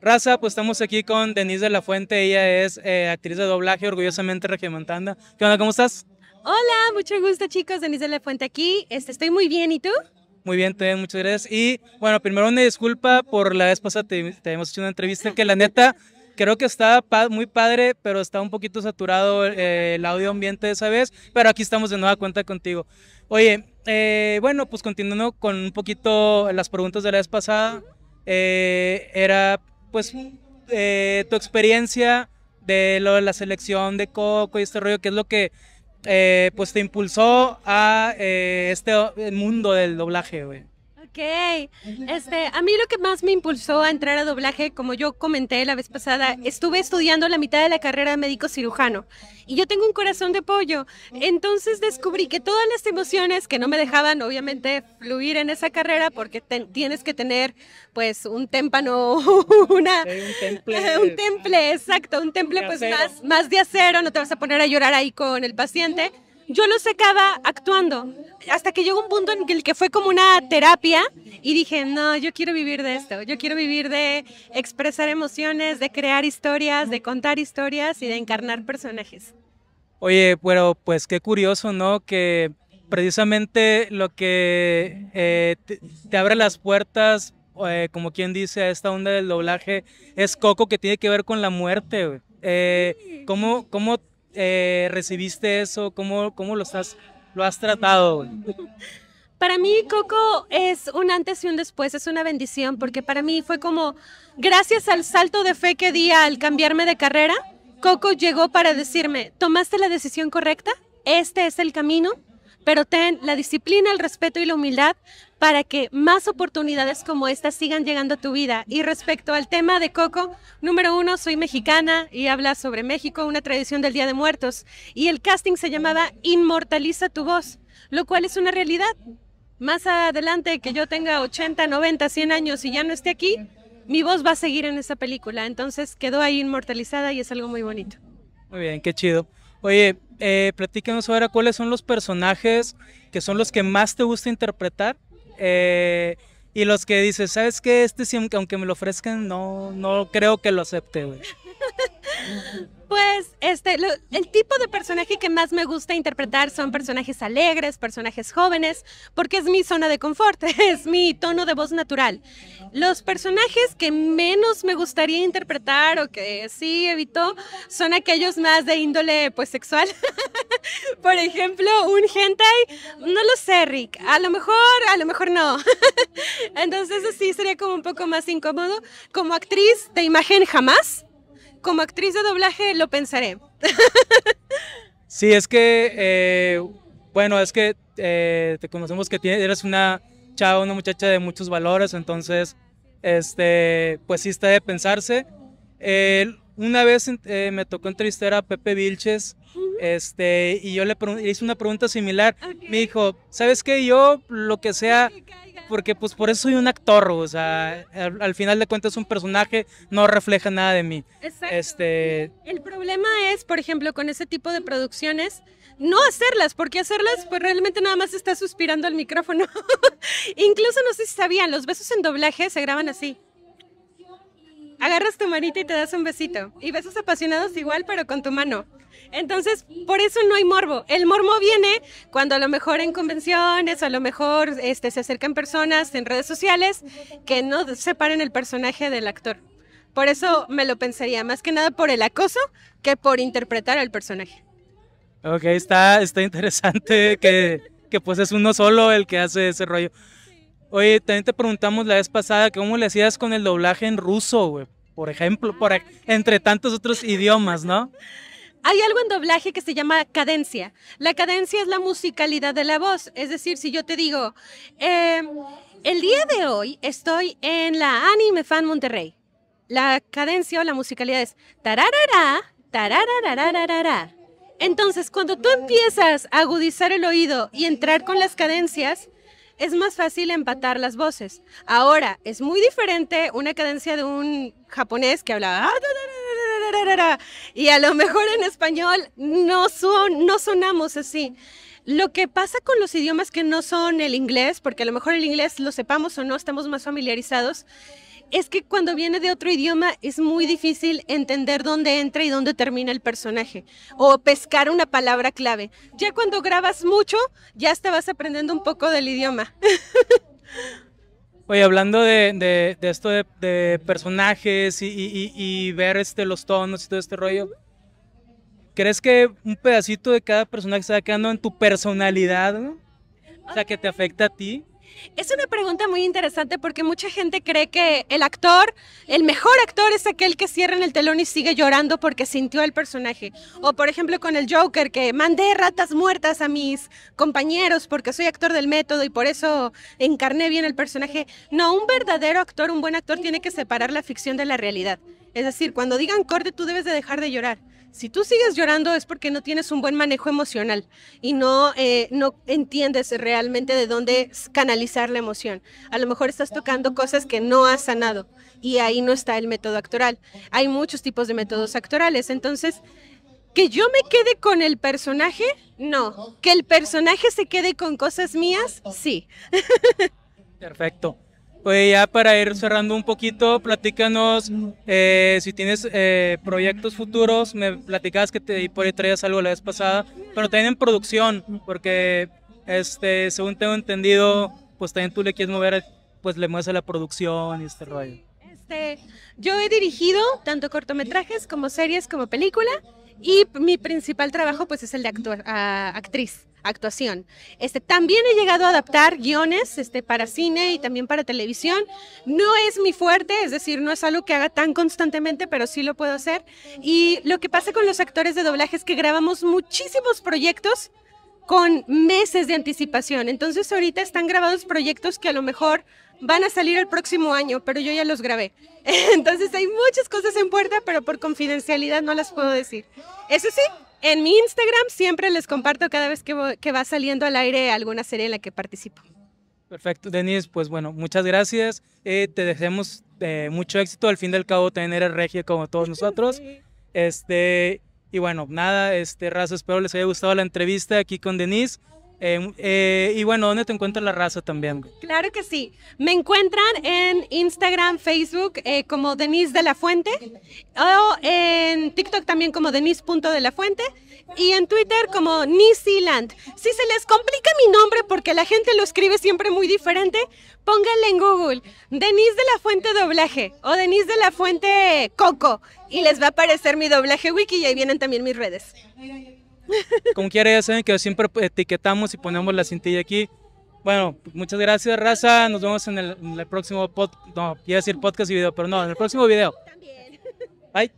Raza, pues estamos aquí con Denise de la Fuente, ella es eh, actriz de doblaje, orgullosamente Regimentanda. ¿Qué onda, cómo estás? Hola, mucho gusto chicos, Denise de la Fuente aquí, este, estoy muy bien, ¿y tú? Muy bien, también, muchas gracias. Y bueno, primero una disculpa por la vez pasada, te, te hemos hecho una entrevista que la neta creo que estaba muy padre, pero estaba un poquito saturado eh, el audio ambiente esa vez, pero aquí estamos de nueva cuenta contigo. Oye, eh, bueno, pues continuando con un poquito las preguntas de la vez pasada, era pues eh, tu experiencia de lo de la selección de Coco y este rollo, que es lo que eh, pues te impulsó a eh, este mundo del doblaje, güey. Ok. Este, a mí lo que más me impulsó a entrar a doblaje, como yo comenté la vez pasada, estuve estudiando la mitad de la carrera de médico cirujano y yo tengo un corazón de pollo. Entonces descubrí que todas las emociones que no me dejaban, obviamente, fluir en esa carrera, porque tienes que tener, pues, un témpano, una, un, temple. exacto, un temple, pues, más, más de acero, no te vas a poner a llorar ahí con el paciente yo sé acababa actuando. Hasta que llegó un punto en el que fue como una terapia y dije, no, yo quiero vivir de esto, yo quiero vivir de expresar emociones, de crear historias, de contar historias y de encarnar personajes. Oye, pero pues qué curioso, ¿no? Que precisamente lo que eh, te, abre las puertas, eh, como quien dice, a esta onda del doblaje es Coco que tiene que ver con la muerte. Eh, ¿cómo, ¿Cómo eh, recibiste eso? ¿Cómo, cómo lo, lo has tratado? Para mí, Coco es un antes y un después, es una bendición, porque para mí fue como, gracias al salto de fe que di al cambiarme de carrera, Coco llegó para decirme, tomaste la decisión correcta, este es el camino, pero ten la disciplina, el respeto y la humildad para que más oportunidades como esta sigan llegando a tu vida. Y respecto al tema de Coco, número uno, soy mexicana y habla sobre México, una tradición del Día de Muertos. Y el casting se llamaba Inmortaliza tu voz, lo cual es una realidad. Más adelante que yo tenga 80, 90, 100 años y ya no esté aquí, mi voz va a seguir en esa película. Entonces quedó ahí inmortalizada y es algo muy bonito. Muy bien, qué chido. Oye, eh, platícanos ahora cuáles son los personajes que son los que más te gusta interpretar eh, y los que dicen, ¿sabes qué? Este, aunque me lo ofrezcan, no, no creo que lo acepte, güey. Pues este, el tipo de personaje que más me gusta interpretar son personajes alegres, personajes jóvenes, porque es mi zona de confort, es mi tono de voz natural. Los personajes que menos me gustaría interpretar o que sí evito son aquellos más de índole pues sexual. Por ejemplo, un hentai, no lo sé, Rick, a lo mejor, a lo mejor no. Entonces así sí sería como un poco más incómodo. Como actriz de imagen jamás como actriz de doblaje lo pensaré. sí, es que, eh, bueno, es que eh, te conocemos que tienes, eres una chava, una muchacha de muchos valores, entonces, este, pues sí está de pensarse. una vez eh, me tocó entrevistar a Pepe Vilches este, y yo le, hice una pregunta similar. Me dijo, ¿sabes qué? Yo, lo que sea porque pues por eso soy un actor, o sea, al, final de cuentas un personaje no refleja nada de mí. Exacto. Este... El problema es, por ejemplo, con ese tipo de producciones, no hacerlas, porque hacerlas pues realmente nada más está suspirando al micrófono. Incluso no sé si sabían, los besos en doblaje se graban así. Agarras tu manita y te das un besito. Y besos apasionados igual, pero con tu mano. Entonces, por eso no hay morbo. El morbo viene cuando a lo mejor en convenciones, a lo mejor este, se acercan personas en redes sociales que no separen el personaje del actor. Por eso me lo pensaría, más que nada por el acoso que por interpretar al personaje. Ok, está, está interesante que, pues es uno solo el que hace ese rollo. Oye, también te preguntamos la vez pasada cómo le hacías con el doblaje en ruso, güey, por ejemplo, entre tantos otros idiomas, ¿no? Hay algo en doblaje que se llama cadencia. La cadencia es la musicalidad de la voz. Es decir, si yo te digo, em, el día de hoy estoy en la Anime Fan Monterrey. La cadencia o la musicalidad es tararara, tarararararara. Entonces, cuando tú empiezas a agudizar el oído y entrar con las cadencias, es más fácil empatar las voces. Ahora, es muy diferente una cadencia de un japonés que habla y a lo mejor en español no, son, no sonamos así. Lo que pasa con los idiomas que no son el inglés, porque a lo mejor el inglés lo sepamos o no, estamos más familiarizados, es que cuando viene de otro idioma es muy difícil entender dónde entra y dónde termina el personaje o pescar una palabra clave. Ya cuando grabas mucho, ya te vas aprendiendo un poco del idioma. Oye, hablando de, de, esto de, personajes y, ver este, los tonos y todo este rollo, ¿crees que un pedacito de cada personaje se va quedando en tu personalidad? O sea, que te afecta a ti. Es una pregunta muy interesante porque mucha gente cree que el actor, el mejor actor es aquel que cierra en el telón y sigue llorando porque sintió al personaje. O por ejemplo con el Joker que mandé ratas muertas a mis compañeros porque soy actor del método y por eso encarné bien el personaje. No, un verdadero actor, un buen actor tiene que separar la ficción de la realidad. Es decir, cuando digan corte tú debes de dejar de llorar. Si tú sigues llorando es porque no tienes un buen manejo emocional y no, eh, no entiendes realmente de dónde canalizar la emoción. A lo mejor estás tocando cosas que no has sanado y ahí no está el método actoral. Hay muchos tipos de métodos actorales, entonces que yo me quede con el personaje, no. Que el personaje se quede con cosas mías, sí. Perfecto. Pues ya para ir cerrando un poquito, platícanos eh, si tienes eh, proyectos futuros. Me platicabas que te, por traías algo la vez pasada, pero también en producción, porque este, según tengo entendido, pues también tú le quieres mover, pues le mueves a la producción y este rollo. Este, yo he dirigido tanto cortometrajes como series como película y mi principal trabajo pues es el de actor, actriz actuación. Este, también he llegado a adaptar guiones este, para cine y también para televisión. No es mi fuerte, es decir, no es algo que haga tan constantemente, pero sí lo puedo hacer. Y lo que pasa con los actores de doblaje es que grabamos muchísimos proyectos con meses de anticipación. Entonces ahorita están grabados proyectos que a lo mejor van a salir el próximo año, pero yo ya los grabé. Entonces hay muchas cosas en puerta, pero por confidencialidad no las puedo decir. Eso sí, en mi Instagram siempre les comparto cada vez que, va saliendo al aire alguna serie en la que participo. Perfecto, Denise, pues bueno, muchas gracias. Eh, te deseamos eh, mucho éxito. Al fin del cabo, tener eres regia como todos nosotros. Este, y bueno, nada, este Razo, espero les haya gustado la entrevista aquí con Denise. Em, eh, y bueno, ¿dónde te encuentras la raza también? Claro que sí. Me encuentran en Instagram, Facebook eh, como Denise de la Fuente o en TikTok también como Fuente y en Twitter como Nisiland. Si se les complica mi nombre porque la gente lo escribe siempre muy diferente, pónganle en Google Denise de la Fuente Doblaje o Denise de la Fuente Coco y les va a aparecer mi doblaje wiki y ahí vienen también mis redes. Como quiera, ya saben que siempre etiquetamos y ponemos la cintilla aquí. Bueno, muchas gracias, raza. Nos vemos en el, próximo podcast. No, quiero decir podcast y video, pero no, en el próximo video. También. Bye.